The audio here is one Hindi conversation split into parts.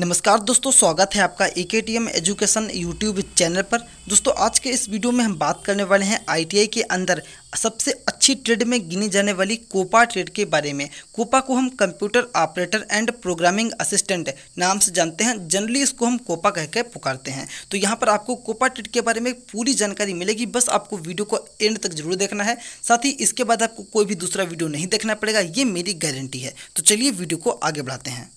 नमस्कार दोस्तों स्वागत है आपका A K T M education YouTube channel पर दोस्तों आज के इस वीडियो में हम बात करने वाले हैं आईटीआई के अंदर सबसे अच्छी ट्रेड में गिनी जाने वाली कोपा ट्रेड के बारे में कोपा को हम computer operator and programming assistant नाम से जानते हैं जनरली इसको हम कोपा कहकर पुकारते हैं तो यहाँ पर आपको कोपा ट्रेड के बारे में पूरी जानकारी मिलेगी बस आपको वीडियो को एंड तक जरूर देखना है साथ ही इसके बाद आपको कोई भी दूसरा वीडियो नहीं देखना पड़ेगा ये मेरी गारंटी है तो चलिए वीडियो को आगे बढ़ाते हैं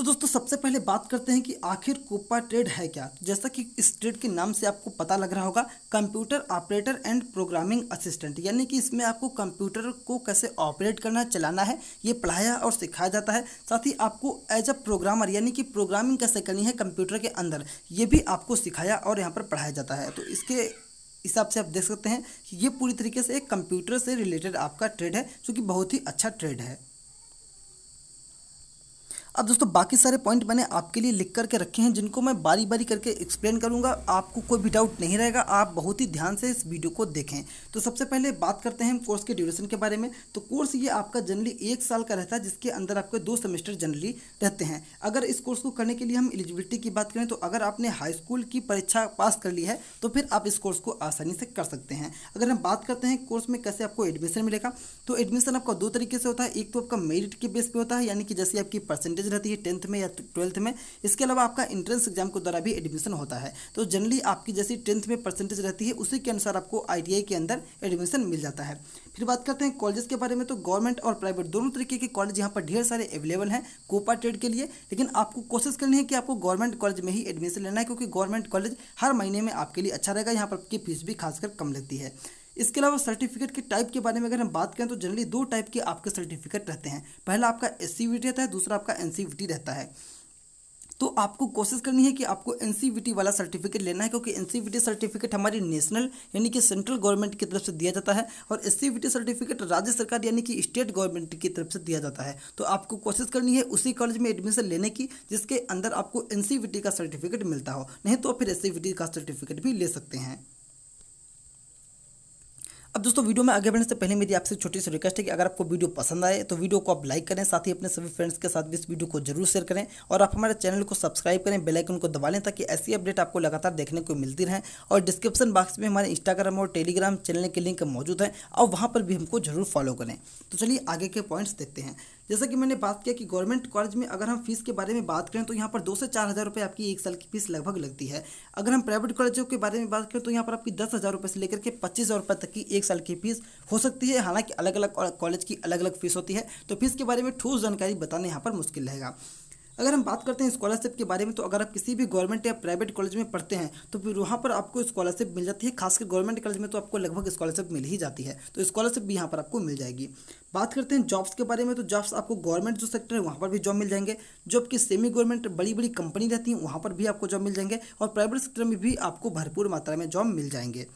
तो दोस्तों सबसे पहले बात करते हैं कि आखिर कोपा ट्रेड है क्या जैसा कि इस ट्रेड के नाम से आपको पता लग रहा होगा computer operator and programming assistant यानी कि इसमें आपको कंप्यूटर को कैसे ऑपरेट करना चलाना है ये पढ़ाया और सिखाया जाता है साथ ही आपको एज अ प्रोग्रामर यानी कि प्रोग्रामिंग कैसे करनी है कंप्यूटर के अंदर ये भी आपको सिखाया और यहाँ पर पढ़ाया जाता है तो इसके हिसाब से आप देख सकते हैं कि ये पूरी तरीके से एक कंप्यूटर से रिलेटेड आपका ट्रेड है जो कि बहुत ही अच्छा ट्रेड है अब दोस्तों बाकी सारे पॉइंट मैंने आपके लिए लिख करके रखे हैं जिनको मैं बारी बारी करके एक्सप्लेन करूंगा आपको कोई भी डाउट नहीं रहेगा आप बहुत ही ध्यान से इस वीडियो को देखें तो सबसे पहले बात करते हैं कोर्स के ड्यूरेशन के बारे में तो कोर्स ये आपका जनरली एक साल का रहता है जिसके अंदर आपके दो सेमेस्टर जनरली रहते हैं अगर इस कोर्स को करने के लिए हम एलिजिबिलिटी की बात करें तो अगर आपने हाई स्कूल की परीक्षा पास कर ली है तो फिर आप इस कोर्स को आसानी से कर सकते हैं अगर हम बात करते हैं कोर्स में कैसे आपको एडमिशन मिलेगा तो एडमिशन आपका दो तरीके से होता है एक तो आपका मेरिट के बेस पर होता है यानी कि जैसे आपकी परसेंटेज रहती है टेंथ में या ट्वेल्थ में इसके अलावा आपका एंट्रेंस एग्जाम के द्वारा भी एडमिशन होता है तो जनरली आपकी जैसी टेंथ में परसेंटेज रहती है उसी के अनुसार आपको आई के अंदर एडमिशन मिल जाता है फिर बात करते हैं कॉलेज के बारे में तो गवर्नमेंट और प्राइवेट दोनों तरीके के कॉलेज यहाँ पर ढेर सारे अवेलेबल हैं कोपा ट्रेड के लिए लेकिन आपको कोशिश करनी है कि आपको गवर्नमेंट कॉलेज में ही एडमिशन लेना है क्योंकि गवर्नमेंट कॉलेज हर महीने में आपके लिए अच्छा रहेगा यहाँ पर आपकी फीस भी खासकर कम लगती है इसके अलावा सर्टिफिकेट के टाइप के बारे में अगर हम बात करें तो जनरली दो टाइप के आपके सर्टिफिकेट रहते हैं पहला आपका एस रहता है दूसरा आपका एन रहता है तो आपको कोशिश करनी है कि आपको एन वाला सर्टिफिकेट लेना है क्योंकि एन सर्टिफिकेट हमारी नेशनल यानी कि सेंट्रल गवर्नमेंट की तरफ से दिया जाता है और एस सर्टिफिकेट राज्य सरकार यानी कि स्टेट गवर्नमेंट की तरफ से दिया जाता है तो आपको कोशिश करनी है उसी कॉलेज में एडमिशन लेने की जिसके अंदर आपको एन का सर्टिफिकेट मिलता हो नहीं तो फिर एस का सर्टिफिकेट भी ले सकते हैं अब दोस्तों वीडियो में आगे बढ़ने से पहले मेरी आपसे छोटी सी रिक्वेस्ट है कि अगर आपको वीडियो पसंद आए तो वीडियो को आप लाइक करें साथ ही अपने सभी फ्रेंड्स के साथ भी इस वीडियो को जरूर शेयर करें और आप हमारे चैनल को सब्सक्राइब करें बेल आइकन को दबा लें ताकि ऐसी अपडेट आपको लगातार देखने को मिलती रहे और डिस्क्रिप्शन बॉक्स में हमारे इंस्टाग्राम और टेलीग्राम चैनल के लिंक मौजूद है और वहाँ पर भी हमको जरूर फॉलो करें तो चलिए आगे के पॉइंट्स देखते हैं जैसा कि मैंने बात किया कि गवर्नमेंट कॉलेज में अगर हम फीस के बारे में बात करें तो यहाँ पर दो से चार हज़ार रुपये आपकी एक साल की फीस लगभग लगती है अगर हम प्राइवेट कॉलेजों के बारे में बात करें तो यहाँ पर आपकी दस हज़ार रुपये से लेकर के पच्चीस हज़ार रुपये तक की एक साल की फीस हो सकती है हालांकि अलग अलग कॉलेज की अलग अलग फीस होती है तो फीस के बारे में ठोस जानकारी बताना यहाँ पर मुश्किल रहेगा अगर हम बात करते हैं स्कॉलरशिप के बारे में तो अगर आप किसी भी गवर्नमेंट या प्राइवेट कॉलेज में पढ़ते हैं तो फिर वहाँ पर आपको स्कॉलरशिप मिल जाती है खासकर गवर्नमेंट कॉलेज में तो आपको लगभग स्कॉलरशिप मिल ही जाती है तो स्कॉलरशिप भी यहाँ पर आपको मिल जाएगी बात करते हैं जॉब्स के बारे में तो जॉब्स आपको गवर्नमेंट जो सेक्टर है वहाँ पर भी जॉब मिल जाएंगे जो आपकी सेमी गवर्नमेंट बड़ी बड़ी कंपनी रहती हैं वहाँ पर भी आपको जॉब मिल जाएंगे और प्राइवेट सेक्टर में भी आपको भरपूर मात्रा में जॉब मिल जाएंगे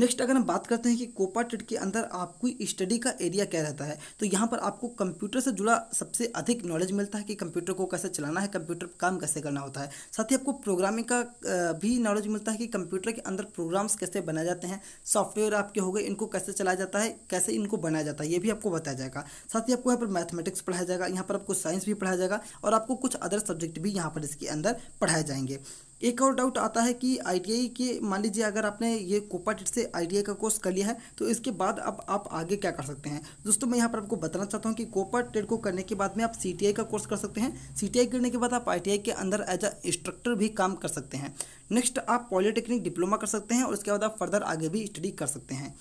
नेक्स्ट अगर हम बात करते हैं कि कोपा टेट के अंदर आपकी स्टडी का एरिया क्या रहता है तो यहाँ पर आपको कंप्यूटर से जुड़ा सबसे अधिक नॉलेज मिलता है कि कंप्यूटर को कैसे चलाना है कंप्यूटर काम कैसे करना होता है साथ ही आपको प्रोग्रामिंग का भी नॉलेज मिलता है कि कंप्यूटर के अंदर प्रोग्राम्स कैसे बनाए जाते हैं सॉफ्टवेयर आपके हो गए इनको कैसे चलाया जाता है कैसे इनको बनाया जाता है ये भी आपको बताया जाएगा साथ ही आपको यहाँ पर मैथमेटिक्स पढ़ाया जाएगा यहाँ पर आपको साइंस भी पढ़ाया जाएगा और आपको कुछ अदर सब्जेक्ट भी यहाँ पर इसके अंदर पढ़ाए जाएंगे एक और डाउट आता है कि आई के मान लीजिए अगर आपने ये कोपाटिट से आई का कोर्स कर लिया है तो इसके बाद अब आप आगे क्या कर सकते हैं दोस्तों मैं यहाँ पर आपको बताना चाहता हूँ कि कोपाटेट को करने के बाद में आप सी का कोर्स कर सकते हैं सी करने के बाद आप आई के अंदर एज अ इंस्ट्रक्टर भी काम कर सकते हैं नेक्स्ट आप पॉलिटेक्निक डिप्लोमा कर सकते हैं और उसके बाद आप फर्दर आगे भी स्टडी कर सकते हैं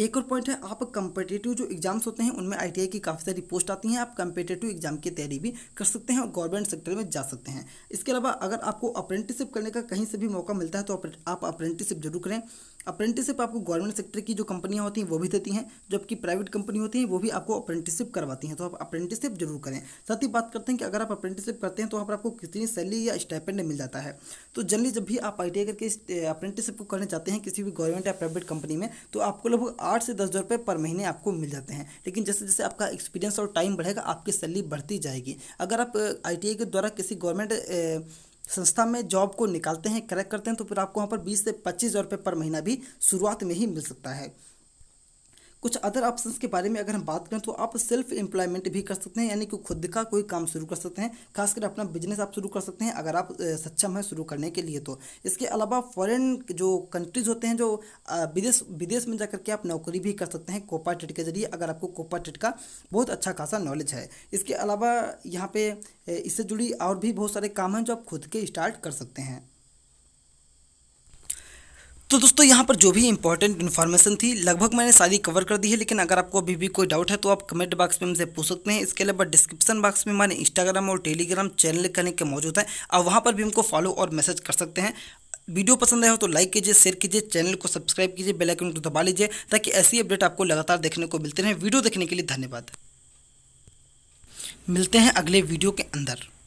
एक और पॉइंट है आप कंपिटेटिव जो एग्जाम्स होते हैं उनमें आईटीआई की काफ़ी सारी पोस्ट आती हैं आप कंपिटेटिव एग्जाम की तैयारी भी कर सकते हैं और गवर्नमेंट सेक्टर में जा सकते हैं इसके अलावा अगर आपको अप्रेंटिसिप करने का कहीं से भी मौका मिलता है तो आप अप्रेंटिसिप जरूर करें अप्रेंटिसिप आपको गवर्नमेंट सेक्टर की जो कंपनियां होती हैं वो भी देती हैं जबकि प्राइवेट कंपनी होती हैं वो भी आपको अप्रेंटिसिप करवाती हैं तो आप अप्रेंटिसिप जरूर करें साथ ही बात करते हैं कि अगर आप अप्रेंटिसिप करते हैं तो वहाँ पर आपको कितनी सैलरी या स्टाइपेंड मिल जाता है तो जनरली जब भी आप आई टी करके अप्रेंटिसिप को करने जाते हैं किसी भी गवर्नमेंट या प्राइवेट कंपनी में तो आपको लगभग आठ से दस हज़ार पर महीने आपको मिल जाते हैं लेकिन जैसे जैसे आपका एक्सपीरियंस और टाइम बढ़ेगा आपकी सैलरी बढ़ती जाएगी अगर आप आई के द्वारा किसी गवर्नमेंट संस्था में जॉब को निकालते हैं क्रैक करते हैं तो फिर आपको वहाँ पर बीस से पच्चीस हज़ार रुपये पर महीना भी शुरुआत में ही मिल सकता है कुछ अदर ऑप्शंस के बारे में अगर हम बात करें तो आप सेल्फ एम्प्लॉयमेंट भी कर सकते हैं यानी कि खुद का कोई काम शुरू कर सकते हैं खासकर अपना बिजनेस आप शुरू कर सकते हैं अगर आप सक्षम हैं शुरू करने के लिए तो इसके अलावा फॉरेन जो कंट्रीज़ होते हैं जो विदेश विदेश में जाकर के आप नौकरी भी कर सकते हैं कोपा टेट के जरिए अगर आपको कोपा टेट का बहुत अच्छा खासा नॉलेज है इसके अलावा यहाँ पे इससे जुड़ी और भी बहुत सारे काम हैं जो आप खुद के स्टार्ट कर सकते हैं तो दोस्तों यहाँ पर जो भी इंपॉर्टेंट इन्फॉर्मेशन थी लगभग मैंने सारी कवर कर दी है लेकिन अगर आपको अभी भी कोई डाउट है तो आप कमेंट बॉक्स में मुझे पूछ सकते हैं इसके अलावा डिस्क्रिप्शन बॉक्स में हमारे इंस्टाग्राम और टेलीग्राम चैनल का लिंक मौजूद है आप वहाँ पर भी हमको फॉलो और मैसेज कर सकते हैं वीडियो पसंद आया हो तो लाइक कीजिए शेयर कीजिए चैनल को सब्सक्राइब कीजिए बेल आइकन को दबा लीजिए ताकि ऐसी अपडेट आपको लगातार देखने को मिलते रहे वीडियो देखने के लिए धन्यवाद मिलते हैं अगले वीडियो के अंदर